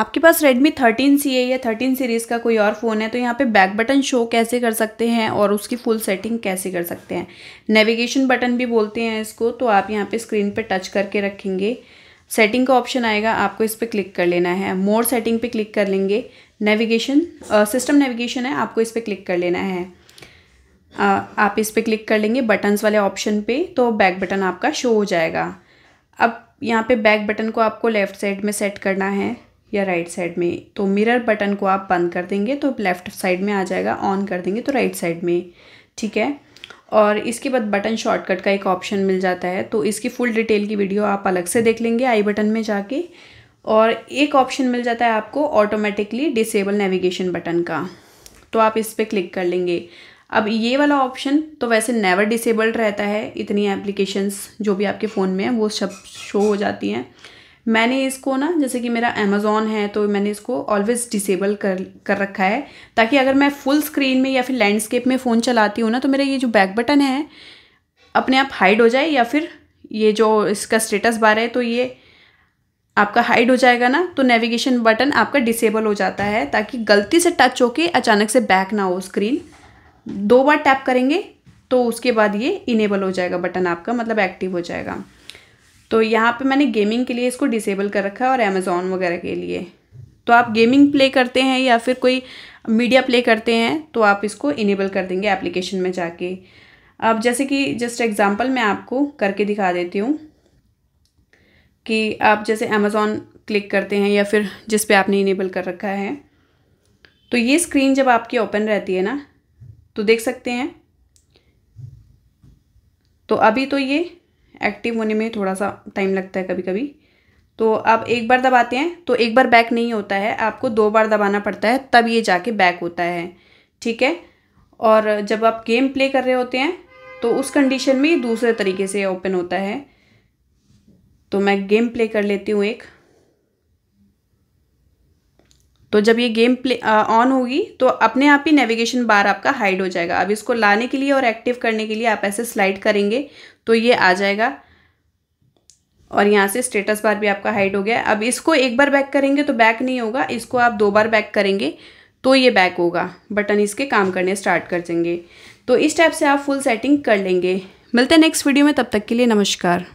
आपके पास Redmi 13C सी है या 13 सीरीज़ का कोई और फ़ोन है तो यहाँ पे बैक बटन शो कैसे कर सकते हैं और उसकी फुल सेटिंग कैसे कर सकते हैं नेविगेशन बटन भी बोलते हैं इसको तो आप यहाँ पे स्क्रीन पे टच करके रखेंगे सेटिंग का ऑप्शन आएगा आपको इस पर क्लिक कर लेना है मोर सेटिंग पे क्लिक कर लेंगे नेविगेशन सिस्टम नेविगेशन है आपको इस पर क्लिक कर लेना है आ, आप इस पर क्लिक कर लेंगे बटन्स वाले ऑप्शन पर तो बैक बटन आपका शो हो जाएगा अब यहाँ पर बैक बटन को आपको लेफ़्ट साइड में सेट करना है या राइट साइड में तो मिरर बटन को आप बंद कर देंगे तो लेफ़्ट साइड में आ जाएगा ऑन कर देंगे तो राइट साइड में ठीक है और इसके बाद बटन शॉर्टकट का एक ऑप्शन मिल जाता है तो इसकी फुल डिटेल की वीडियो आप अलग से देख लेंगे आई बटन में जाके और एक ऑप्शन मिल जाता है आपको ऑटोमेटिकली डिसेबल नेविगेशन बटन का तो आप इस पर क्लिक कर लेंगे अब ये वाला ऑप्शन तो वैसे नेवर डिसेबल्ड रहता है इतनी एप्लीकेशंस जो भी आपके फ़ोन में हैं वो सब शो हो जाती हैं मैंने इसको ना जैसे कि मेरा अमेज़ोन है तो मैंने इसको ऑलवेज़ डिसेबल कर कर रखा है ताकि अगर मैं फुल स्क्रीन में या फिर लैंडस्केप में फ़ोन चलाती हूँ ना तो मेरा ये जो बैक बटन है अपने आप हाइड हो जाए या फिर ये जो इसका स्टेटस बार है तो ये आपका हाइड हो जाएगा ना तो नेविगेशन बटन आपका डिसेबल हो जाता है ताकि गलती से टच होके अचानक से बैक ना हो स्क्रीन दो बार टैप करेंगे तो उसके बाद ये इनेबल हो जाएगा बटन आपका मतलब एक्टिव हो जाएगा तो यहाँ पे मैंने गेमिंग के लिए इसको डिसेबल कर रखा है और अमेज़ोन वगैरह के लिए तो आप गेमिंग प्ले करते हैं या फिर कोई मीडिया प्ले करते हैं तो आप इसको इनेबल कर देंगे एप्लीकेशन में जाके अब जैसे कि जस्ट एग्ज़ाम्पल मैं आपको करके दिखा देती हूँ कि आप जैसे अमेज़ोन क्लिक करते हैं या फिर जिस पे आपने इनेबल कर रखा है तो ये स्क्रीन जब आपकी ओपन रहती है ना तो देख सकते हैं तो अभी तो ये एक्टिव होने में थोड़ा सा टाइम लगता है कभी कभी तो आप एक बार दबाते हैं तो एक बार बैक नहीं होता है आपको दो बार दबाना पड़ता है तब ये जाके बैक होता है ठीक है और जब आप गेम प्ले कर रहे होते हैं तो उस कंडीशन में दूसरे तरीके से ओपन होता है तो मैं गेम प्ले कर लेती हूँ एक तो जब ये गेम प्ले ऑन होगी तो अपने आप ही नेविगेशन बार आपका हाइड हो जाएगा अब इसको लाने के लिए और एक्टिव करने के लिए आप ऐसे स्लाइड करेंगे तो ये आ जाएगा और यहाँ से स्टेटस बार भी आपका हाइड हो गया अब इसको एक बार बैक करेंगे तो बैक नहीं होगा इसको आप दो बार बैक करेंगे तो ये बैक होगा बटन इसके काम करने स्टार्ट कर देंगे तो इस टाइप से आप फुल सेटिंग कर लेंगे मिलते हैं नेक्स्ट वीडियो में तब तक के लिए नमस्कार